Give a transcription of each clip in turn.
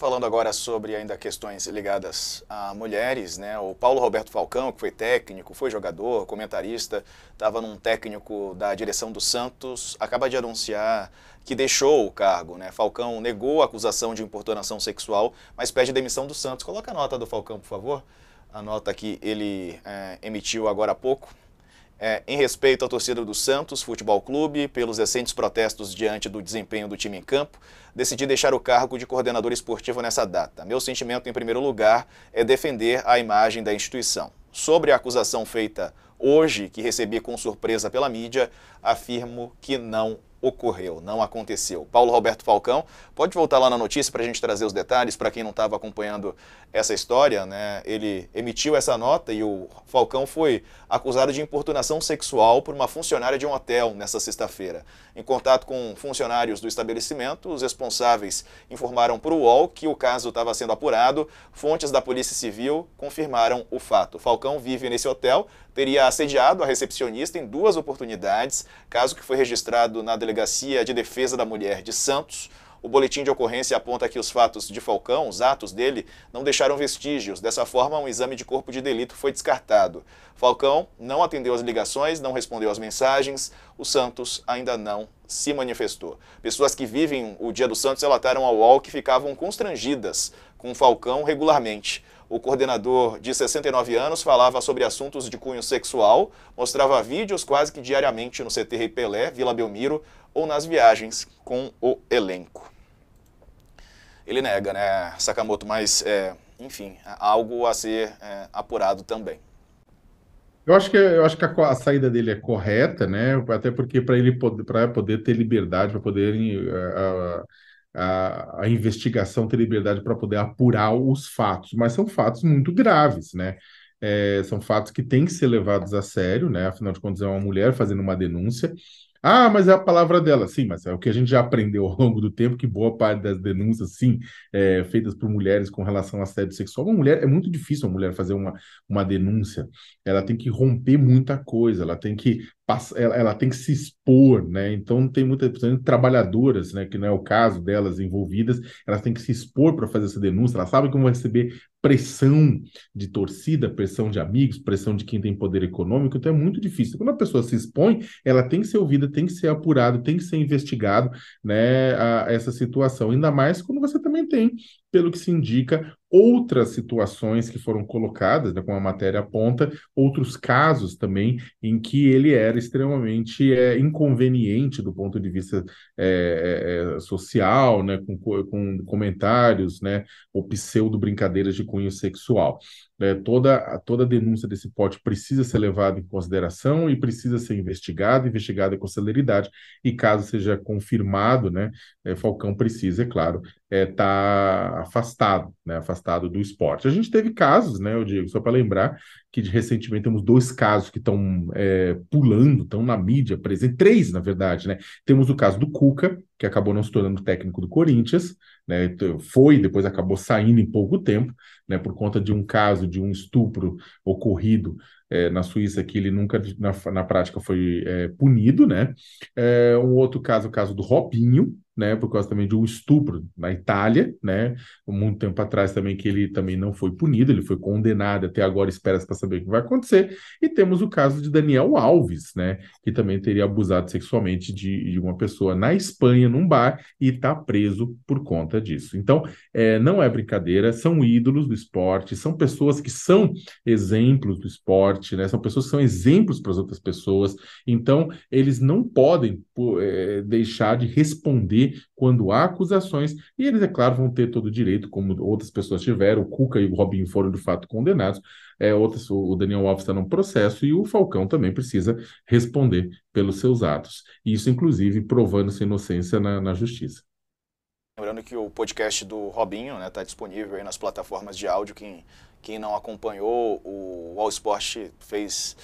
Falando agora sobre ainda questões ligadas a mulheres, né? O Paulo Roberto Falcão, que foi técnico, foi jogador, comentarista, estava num técnico da direção do Santos, acaba de anunciar que deixou o cargo, né? Falcão negou a acusação de importunação sexual, mas pede demissão do Santos. Coloca a nota do Falcão, por favor. A nota que ele é, emitiu agora há pouco é, em respeito à torcida do Santos Futebol Clube, pelos recentes protestos diante do desempenho do time em campo, decidi deixar o cargo de coordenador esportivo nessa data. Meu sentimento, em primeiro lugar, é defender a imagem da instituição. Sobre a acusação feita hoje, que recebi com surpresa pela mídia, afirmo que não ocorreu, não aconteceu. Paulo Roberto Falcão, pode voltar lá na notícia para a gente trazer os detalhes, para quem não estava acompanhando essa história, né? Ele emitiu essa nota e o Falcão foi acusado de importunação sexual por uma funcionária de um hotel nessa sexta-feira. Em contato com funcionários do estabelecimento, os responsáveis informaram para o UOL que o caso estava sendo apurado. Fontes da Polícia Civil confirmaram o fato. Falcão vive nesse hotel, teria assediado a recepcionista em duas oportunidades, caso que foi registrado na Delegacia de Defesa da Mulher de Santos. O boletim de ocorrência aponta que os fatos de Falcão, os atos dele, não deixaram vestígios. Dessa forma, um exame de corpo de delito foi descartado. Falcão não atendeu as ligações, não respondeu às mensagens. O Santos ainda não se manifestou. Pessoas que vivem o Dia do Santos relataram ao UOL que ficavam constrangidas com Falcão regularmente o coordenador de 69 anos falava sobre assuntos de cunho sexual, mostrava vídeos quase que diariamente no CT Rei Pelé, Vila Belmiro ou nas viagens com o elenco. Ele nega, né, Sakamoto, mas, é, enfim, é algo a ser é, apurado também. Eu acho que, eu acho que a, saída dele é correta, né? Até porque para ele poder, poder ter liberdade, para poder. Uh, uh, a, a investigação ter liberdade para poder apurar os fatos, mas são fatos muito graves, né? É, são fatos que têm que ser levados a sério, né? Afinal de contas, é uma mulher fazendo uma denúncia. Ah, mas é a palavra dela. Sim, mas é o que a gente já aprendeu ao longo do tempo, que boa parte das denúncias, sim, é, feitas por mulheres com relação a assédio sexual. Uma mulher, é muito difícil uma mulher fazer uma, uma denúncia. Ela tem que romper muita coisa, ela tem que ela, ela tem que se expor, né? Então tem muitas trabalhadoras, né, que não é o caso delas envolvidas, elas têm que se expor para fazer essa denúncia, elas sabem que vão receber pressão de torcida, pressão de amigos, pressão de quem tem poder econômico, então é muito difícil. Quando a pessoa se expõe, ela tem que ser ouvida, tem que ser apurado, tem que ser investigado, né, a, a essa situação. Ainda mais quando você também tem pelo que se indica, outras situações que foram colocadas, né, como a matéria aponta, outros casos também em que ele era extremamente é, inconveniente do ponto de vista é, é, é social, né, com, com comentários, né, ou pseudo-brincadeiras de cunho sexual. É, toda, toda denúncia desse pote precisa ser levada em consideração e precisa ser investigada, investigada com celeridade, e caso seja confirmado, né, é, Falcão precisa, é claro, está é, tá afastado né, afastado do esporte. A gente teve casos, né, eu digo, só para lembrar que recentemente temos dois casos que estão é, pulando, estão na mídia, presente, três, na verdade, né? Temos o caso do Cuca, que acabou não se tornando técnico do Corinthians, né? Foi, depois acabou saindo em pouco tempo, né? Por conta de um caso de um estupro ocorrido é, na Suíça que ele nunca, na, na prática, foi é, punido, né? É, um outro caso, o caso do Robinho, né? Por causa também de um estupro na Itália, né? Muito tempo atrás atrás também que ele também não foi punido, ele foi condenado, até agora espera-se para saber o que vai acontecer. E temos o caso de Daniel Alves, né, que também teria abusado sexualmente de, de uma pessoa na Espanha, num bar, e está preso por conta disso. Então, é, não é brincadeira, são ídolos do esporte, são pessoas que são exemplos do esporte, né, são pessoas que são exemplos para as outras pessoas, então eles não podem é, deixar de responder quando há acusações, e eles, é claro, vão ter todo o direito, como outras essas pessoas tiveram. O Cuca e o Robinho foram de fato condenados. É, outras, o Daniel Alves está num processo e o Falcão também precisa responder pelos seus atos. Isso, inclusive, provando sua inocência na, na justiça. Lembrando que o podcast do Robinho está né, tá disponível aí nas plataformas de áudio. Quem, quem não acompanhou, o All Sport fez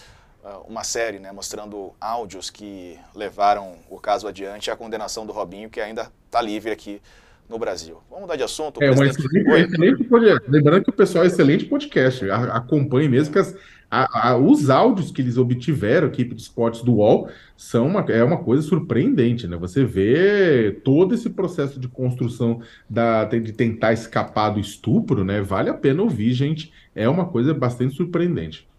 uh, uma série né, mostrando áudios que levaram o caso adiante a condenação do Robinho, que ainda está livre aqui no Brasil. Vamos mudar de assunto. É, presidente... excelente, excelente Lembrando que o pessoal é excelente podcast. Acompanhe mesmo que as, a, a, os áudios que eles obtiveram, a equipe de esportes do UOL, são uma, é uma coisa surpreendente, né? Você vê todo esse processo de construção da, de tentar escapar do estupro, né? Vale a pena ouvir, gente. É uma coisa bastante surpreendente.